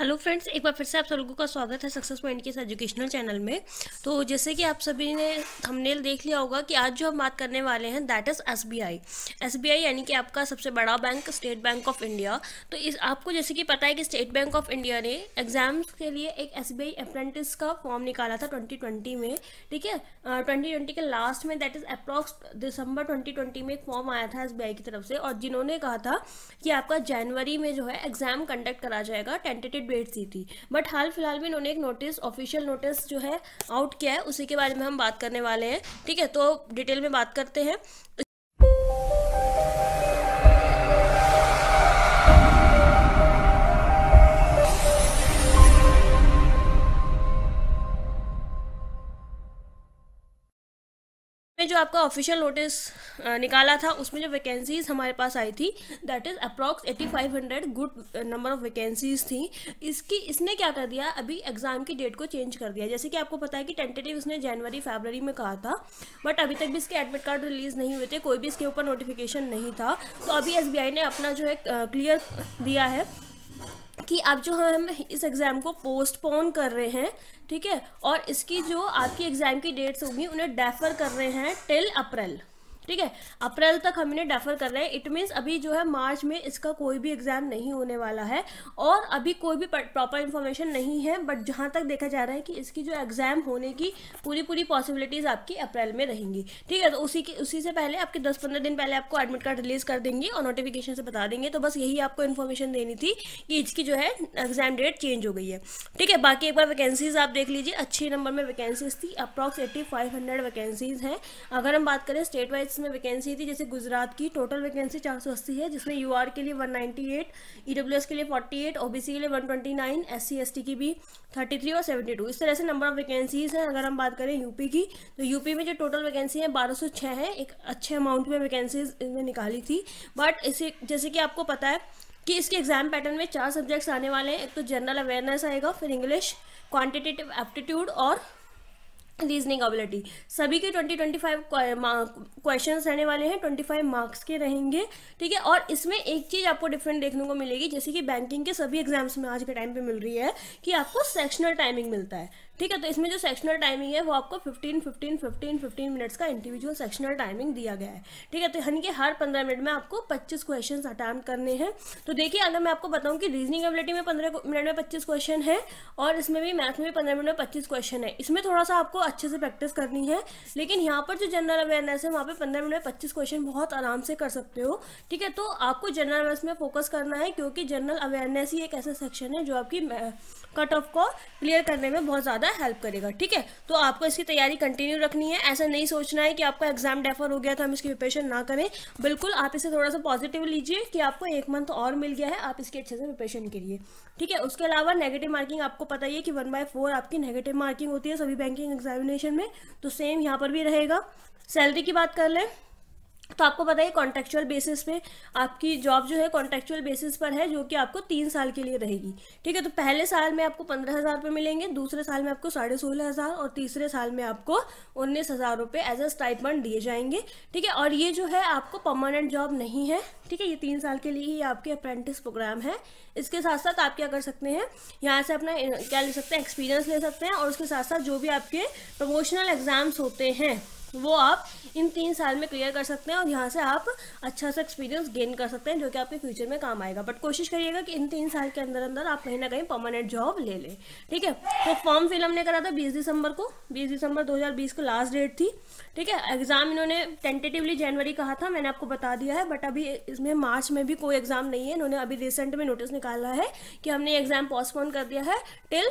hello friends एक बार फिर से आप सब लोगों का स्वागत है सक्सेस पॉइंट के एजुकेशनल चैनल में तो जैसे कि आप सभी ने थंबनेल देख लिया होगा कि आज जो हम बात करने वाले हैं दैट इज़ एसबीआई एसबीआई यानी कि आपका सबसे बड़ा bank state bank of India तो इस आपको जैसे कि पता है कि स्टेट बैंक ऑफ इंडिया ने एग्जाम्स के लिए एक एस बी अप्रेंटिस का फॉर्म निकाला था ट्वेंटी में ठीक है ट्वेंटी ट्वेंटी के लास्ट में दैट इज़ अप्रॉक्स दिसंबर ट्वेंटी में एक फॉर्म आया था एस की तरफ से और जिन्होंने कहा था कि आपका जनवरी में जो है एग्ज़ाम कंडक्ट करा जाएगा टेंटेटेड बेट सी थी बट हाल फिलहाल में इन्होंने एक नोटिस ऑफिशियल नोटिस जो है आउट किया है उसी के बारे में हम बात करने वाले हैं ठीक है तो डिटेल में बात करते हैं में जो आपका ऑफिशियल नोटिस निकाला था उसमें जो वैकेंसीज हमारे पास आई थी that is approx 8500 good number of vacancies थी इसकी इसने क्या कर दिया अभी एग्ज़ाम की डेट को चेंज कर दिया जैसे कि आपको पता है कि टेंटेटिव इसने जनवरी फरवरी में कहा था बट अभी तक भी इसके एडमिट कार्ड रिलीज़ नहीं हुए थे कोई भी इसके ऊपर नोटिफिकेशन नहीं था तो अभी एस ने अपना जो है क्लियर दिया है कि आप जो हम इस एग्ज़ाम को पोस्टपोन कर रहे हैं ठीक है और इसकी जो आपकी एग्ज़ाम की डेट्स होंगी उन्हें डेफर कर रहे हैं टिल अप्रैल ठीक है अप्रैल तक हम इन्हें डेफर कर रहे हैं इट मीन्स अभी जो है मार्च में इसका कोई भी एग्जाम नहीं होने वाला है और अभी कोई भी प्रॉपर इन्फॉर्मेशन नहीं है बट जहाँ तक देखा जा रहा है कि इसकी जो एग्जाम होने की पूरी पूरी पॉसिबिलिटीज आपकी अप्रैल में रहेंगी ठीक है तो उसी की उसी से पहले आपके दस पंद्रह दिन पहले आपको एडमिट कार्ड रिलीज कर देंगे और नोटिफिकेशन से बता देंगे तो बस यही आपको इन्फॉर्मेशन देनी थी कि इसकी जो है एग्जाम डेट चेंज हो गई है ठीक है बाकी एक बार वैकेंसीज आप देख लीजिए अच्छे नंबर में वैकेंसीज थी approx eighty five hundred vacancies हैं अगर हम बात करें स्टेट वाइज इसमें वैकेंसी थी जैसे गुजरात की टोटल वैकेंसी चार सौ अस्सी है जिसमें यू आर के लिए वन नाइन्टी एट एस के लिए forty eight O B C के लिए one twenty nine S C S T की भी थर्टी थ्री और सेवेंटी टू इस तरह से नंबर ऑफ वैकेंसीज हैं अगर हम बात करें यूपी की तो यूपी में जो टोटल वैकेंसी है बारह सौ छः है एक अच्छे अमाउंट में वैकेंसीज इन्होंने निकाली थी बट इसे जैसे कि आपको पता है कि इसके एग्जाम पैटर्न में चार सब्जेक्ट्स आने वाले हैं एक तो जनरल अवेयरनेस आएगा फिर इंग्लिश क्वांटिटेटिव एप्टीट्यूड और रीजनिंग एबिलिटी सभी के 2025 क्वेश्चंस रहने वाले हैं 25 मार्क्स के रहेंगे ठीक है और इसमें एक चीज़ आपको डिफरेंट देखने को मिलेगी जैसे कि बैंकिंग के सभी एग्जाम्स में आज के टाइम पे मिल रही है कि आपको सेक्शनल टाइमिंग मिलता है ठीक है तो इसमें जो सेक्शनल टाइमिंग है वो आपको 15 15 15 15 मिनट्स का इंडिविजुअल सेक्शनल टाइमिंग दिया गया है ठीक है तो यानी कि हर 15 मिनट में आपको 25 क्वेश्चंस अटैम्प करने हैं तो देखिए अगर मैं आपको बताऊं कि रीजनिंग एबिलिटी में 15 मिनट में 25 क्वेश्चन है और इसमें भी मैथ में भी पंद्रह मिनट में पच्चीस क्वेश्चन है इसमें थोड़ा सा आपको अच्छे से प्रैक्टिस करनी है लेकिन यहाँ पर जो जनरल अवेयरनेस है वहाँ पर पंद्रह मिनट में पच्चीस क्वेश्चन बहुत आराम से कर सकते हो ठीक है तो आपको जनरल अवेयरनेस में फोकस करना है क्योंकि जनरल अवेयरनेस ही एक ऐसा सेक्शन है जो आपकी कट ऑफ को क्लियर करने में बहुत ज़्यादा ज़्यादा हेल्प करेगा ठीक है तो आपको इसकी तैयारी कंटिन्यू रखनी है ऐसा नहीं सोचना है कि आपका एग्जाम डेफर हो गया था हम इसकी प्रिपरेशन ना करें बिल्कुल आप इसे थोड़ा सा पॉजिटिव लीजिए कि आपको एक मंथ और मिल गया है आप इसके अच्छे से प्रिपरेशन के लिए ठीक है उसके अलावा नेगेटिव मार्किंग आपको पता ही है कि वन बाय फोर आपकी नेगेटिव मार्किंग होती है सभी बैंकिंग एग्जामिनेशन में तो सेम यहाँ पर भी रहेगा सैलरी की बात कर लें तो आपको पता है कॉन्ट्रेक्चुअल बेसिस पे आपकी जॉब जो है कॉन्ट्रेक्चुअल बेसिस पर है जो कि आपको तीन साल के लिए रहेगी ठीक है तो पहले साल में आपको पंद्रह हज़ार रुपये मिलेंगे दूसरे साल में आपको साढ़े सोलह हज़ार और तीसरे साल में आपको उन्नीस हज़ार रुपये एज अ स्टाइपमेंट दिए जाएंगे ठीक है और ये जो है आपको परमानेंट जॉब नहीं है ठीक है ये तीन साल के लिए ही आपके अप्रेंटिस प्रोग्राम है इसके साथ साथ आप क्या कर सकते हैं यहाँ से अपना क्या ले सकते हैं एक्सपीरियंस ले सकते हैं और उसके साथ साथ जो भी आपके प्रमोशनल एग्ज़ाम्स होते हैं वो आप इन तीन साल में क्लियर कर सकते हैं और यहाँ से आप अच्छा सा एक्सपीरियंस गेन कर सकते हैं जो कि आपके फ्यूचर में काम आएगा बट कोशिश करिएगा कि इन तीन साल के अंदर अंदर आप कहीं ना कहीं परमानेंट जॉब ले लें ठीक है तो फॉर्म फिल हमने करा था 20 दिसंबर को 20 दिसंबर 2020 को लास्ट डेट थी ठीक है एग्ज़ाम इन्होंने टेंटेटिवली जनवरी कहा था मैंने आपको बता दिया है बट अभी इसमें मार्च में भी कोई एग्ज़ाम नहीं है इन्होंने अभी रिसेंट में नोटिस निकाला है कि हमने एग्ज़ाम पोस्टपोन कर दिया है टिल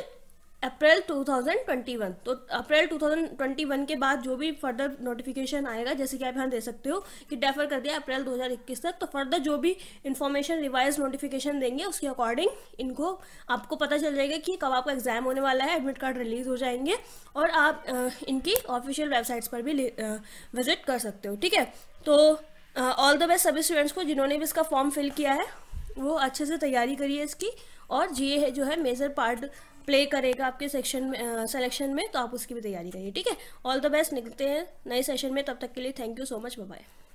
अप्रैल 2021 तो अप्रैल 2021 के बाद जो भी फर्दर नोटिफिकेशन आएगा जैसे कि आप यहाँ दे सकते हो कि डेफर कर दिया अप्रैल 2021 तक तो फर्दर जो भी इन्फॉर्मेशन रिवाइज नोटिफिकेशन देंगे उसके अकॉर्डिंग इनको आपको पता चल जाएगा कि कब आपका एग्जाम होने वाला है एडमिट कार्ड रिलीज हो जाएंगे और आप इनकी ऑफिशियल वेबसाइट्स पर भी विजिट कर सकते हो ठीक है तो ऑल द बेस्ट सभी स्टूडेंट्स को जिन्होंने भी इसका फॉर्म फिल किया है वो अच्छे से तैयारी करिए इसकी और जीए है जो है मेजर पार्ट प्ले करेगा आपके सेक्शन में सेलेक्शन में तो आप उसकी भी तैयारी करिए ठीक है ऑल द बेस्ट निकलते हैं नए सेशन में तब तक के लिए thank you so much bye